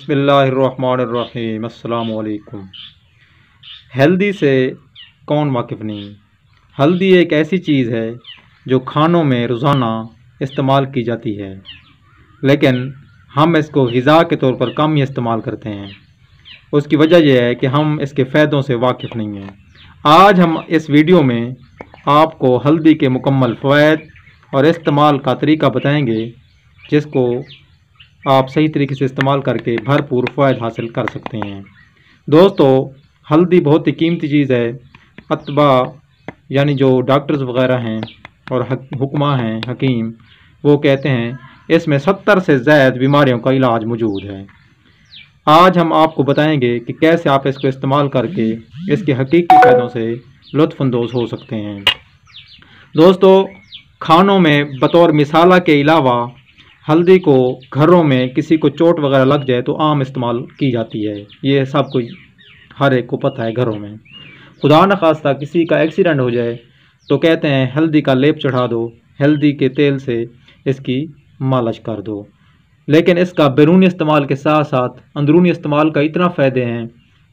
बसमीम अल्लाम हल्दी से कौन वाकिफ़ नहीं हल्दी एक ऐसी चीज़ है जो खानों में रोज़ाना इस्तेमाल की जाती है लेकिन हम इसको गज़ा के तौर पर कम ही इस्तेमाल करते हैं उसकी वजह यह है कि हम इसके फ़ायदों से वाकिफ़ नहीं हैं आज हम इस वीडियो में आपको हल्दी के मुकम्मल फ़वाद और इस्तेमाल का तरीका बताएँगे जिसको आप सही तरीके से इस्तेमाल करके भरपूर फ़ायद हासिल कर सकते हैं दोस्तों हल्दी बहुत ही कीमती चीज़ है अतबा यानी जो डॉक्टर्स वगैरह हैं और हुक्मा हैं हकीम वो कहते हैं इसमें सत्तर से ज़ायद बीमारियों का इलाज मौजूद है आज हम आपको बताएंगे कि कैसे आप इसको इस्तेमाल करके इसके हकीकी फ़ायदों से लुफानंदोज़ हो सकते हैं दोस्तों खानों में बतौर मिसाला के अलावा हल्दी को घरों में किसी को चोट वगैरह लग जाए तो आम इस्तेमाल की जाती है ये सब कुछ हर एक को पता है घरों में खुदा न खास्ता किसी का एक्सीडेंट हो जाए तो कहते हैं हल्दी का लेप चढ़ा दो हल्दी के तेल से इसकी मालिश कर दो लेकिन इसका बैरूनी इस्तेमाल के साथ साथ अंदरूनी इस्तेमाल का इतना फ़ायदे हैं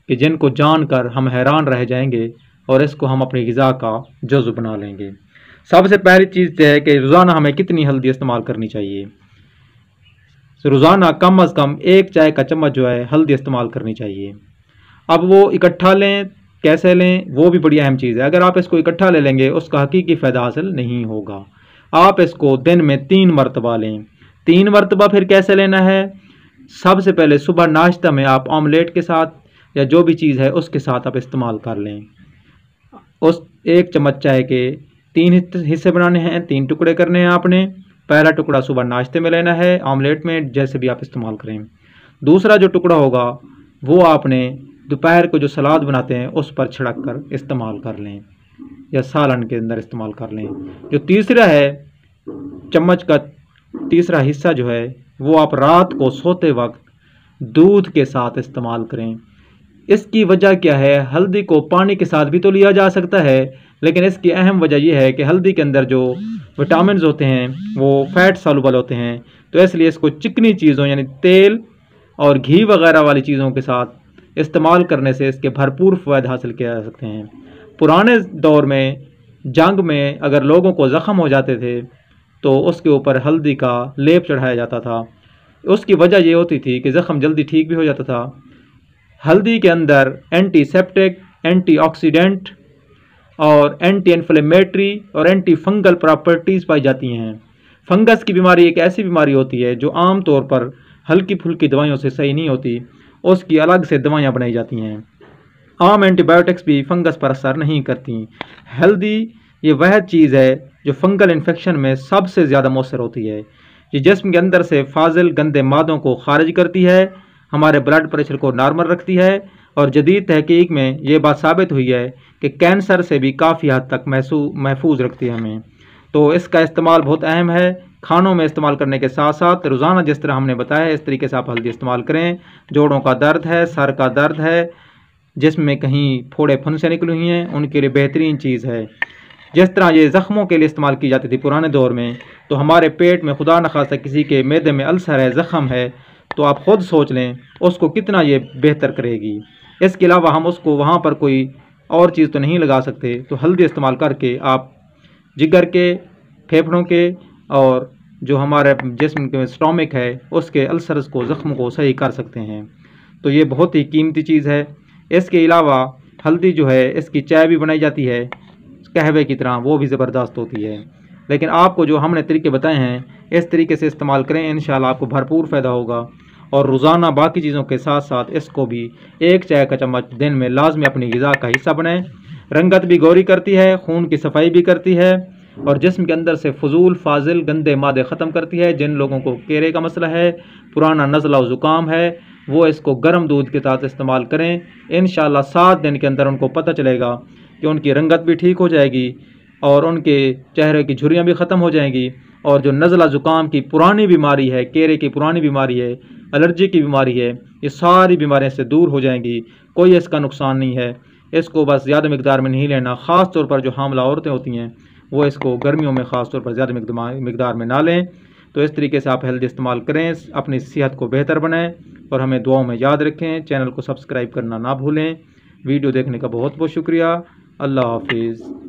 कि जिनको जान कर हम हैरान रह जाएंगे और इसको हम अपनी गज़ा का जज्ब बना लेंगे सबसे पहली चीज़ यह तो है कि रोज़ाना हमें कितनी हल्दी इस्तेमाल करनी चाहिए रोज़ाना कम अज़ कम एक चाय का चम्मच जो है हल्दी इस्तेमाल करनी चाहिए अब वो इकट्ठा लें कैसे लें वो भी बड़ी अहम चीज़ है अगर आप इसको इकट्ठा ले लेंगे उसका हकीकी फ़ायदा हासिल नहीं होगा आप इसको दिन में तीन मरतबा लें तीन मरतबा फिर कैसे लेना है सबसे पहले सुबह नाश्ता में आप ऑमलेट के साथ या जो भी चीज़ है उसके साथ आप इस्तेमाल कर लें उस एक चम्मच चाय के तीन हिस्से बनाने हैं तीन टुकड़े करने हैं आपने पहला टुकड़ा सुबह नाश्ते में लेना है आमलेट में जैसे भी आप इस्तेमाल करें दूसरा जो टुकड़ा होगा वो आपने दोपहर को जो सलाद बनाते हैं उस पर छिड़क कर इस्तेमाल कर लें या सालन के अंदर इस्तेमाल कर लें जो तीसरा है चम्मच का तीसरा हिस्सा जो है वो आप रात को सोते वक्त दूध के साथ इस्तेमाल करें इसकी वजह क्या है हल्दी को पानी के साथ भी तो लिया जा सकता है लेकिन इसकी अहम वजह यह है कि हल्दी के अंदर जो विटामिन होते हैं वो फैट सॉलूबल होते हैं तो इसलिए इसको चिकनी चीज़ों यानी तेल और घी वगैरह वाली चीज़ों के साथ इस्तेमाल करने से इसके भरपूर फ़ायदे हासिल किए जा सकते हैं पुराने दौर में जंग में अगर लोगों को ज़ख़म हो जाते थे तो उसके ऊपर हल्दी का लेप चढ़ाया जाता था उसकी वजह यह होती थी कि ज़ख़म जल्दी ठीक भी हो जाता था हल्दी के अंदर एंटीसेप्टिक एंटीऑक्सीडेंट और एंटी इन्फ्लेमेटरी और एंटी फंगल प्रॉपर्टीज़ पाई जाती हैं फंगस की बीमारी एक ऐसी बीमारी होती है जो आम तौर पर हल्की फुल्की दवाइयों से सही नहीं होती उसकी अलग से दवाइयाँ बनाई जाती हैं आम एंटीबायोटिक्स भी फंगस पर असर नहीं करती हेल्दी ये वह चीज़ है जो फंगल इन्फेक्शन में सबसे ज़्यादा मौसर होती है ये जिसम के अंदर से फाजिल गंदे मादों को खारिज करती है हमारे ब्लड प्रेशर को नॉर्मल रखती है और जदीद तहकीक में ये बात साबित हुई है कि कैंसर से भी काफ़ी हद तक महसू महफूज रखती है हमें तो इसका इस्तेमाल बहुत अहम है खानों में इस्तेमाल करने के साथ साथ रोज़ाना जिस तरह हमने बताया इस तरीके से आप हल्दी इस्तेमाल करें जोड़ों का दर्द है सर का दर्द है जिसमें कहीं फोड़े फन से निकली हुई हैं उनके लिए बेहतरीन चीज़ है जिस तरह ये ज़ख्मों के लिए इस्तेमाल की जाती थी पुराने दौर में तो हमारे पेट में खुदा न खासा किसी के मैदे में अल्सर है ज़ख़म है तो आप ख़ुद सोच लें उसको कितना ये बेहतर करेगी इसके अलावा हम उसको वहाँ पर कोई और चीज़ तो नहीं लगा सकते तो हल्दी इस्तेमाल करके आप जिगर के फेफड़ों के और जो हमारे जिसम के स्टॉमिक है उसके अल्सर्स को ज़ख्म को सही कर सकते हैं तो ये बहुत ही कीमती चीज़ है इसके अलावा हल्दी जो है इसकी चाय भी बनाई जाती है कहवे की तरह वो भी ज़बरदस्त होती है लेकिन आपको जो हमने तरीके बताए हैं इस तरीके से इस्तेमाल करें इन आपको भरपूर फ़ायदा होगा और रोज़ाना बाकी चीज़ों के साथ साथ इसको भी एक चाय का चम्मच दिन में लाजमी अपनी गज़ा का हिस्सा बनाएं रंगत भी गौरी करती है खून की सफाई भी करती है और जिसम के अंदर से फजूल फाजिल गंदे मादे ख़त्म करती है जिन लोगों को केरे का मसला है पुराना नज़ला ज़ुकाम है वो इसको गर्म दूध के साथ इस्तेमाल करें इन सात दिन के अंदर उनको पता चलेगा कि उनकी रंगत भी ठीक हो जाएगी और उनके चेहरे की झुरियाँ भी ख़त्म हो जाएंगी और जो नज़ला ज़ुकाम की पुरानी बीमारी है केरे की पुरानी बीमारी है एलर्जी की बीमारी है ये सारी बीमारियाँ से दूर हो जाएंगी कोई इसका नुकसान नहीं है इसको बस ज़्यादा मकदार में नहीं लेना ख़ास तौर पर जो हामला औरतें होती हैं वो इसको गर्मियों में ख़ास तौर पर ज़्यादा मकदार में ना लें तो इस तरीके से आप हेल्थ इस्तेमाल करें अपनी सेहत को बेहतर बनाएँ और हमें दुआओं में याद रखें चैनल को सब्सक्राइब करना ना भूलें वीडियो देखने का बहुत बहुत शुक्रिया अल्लाह हाफिज़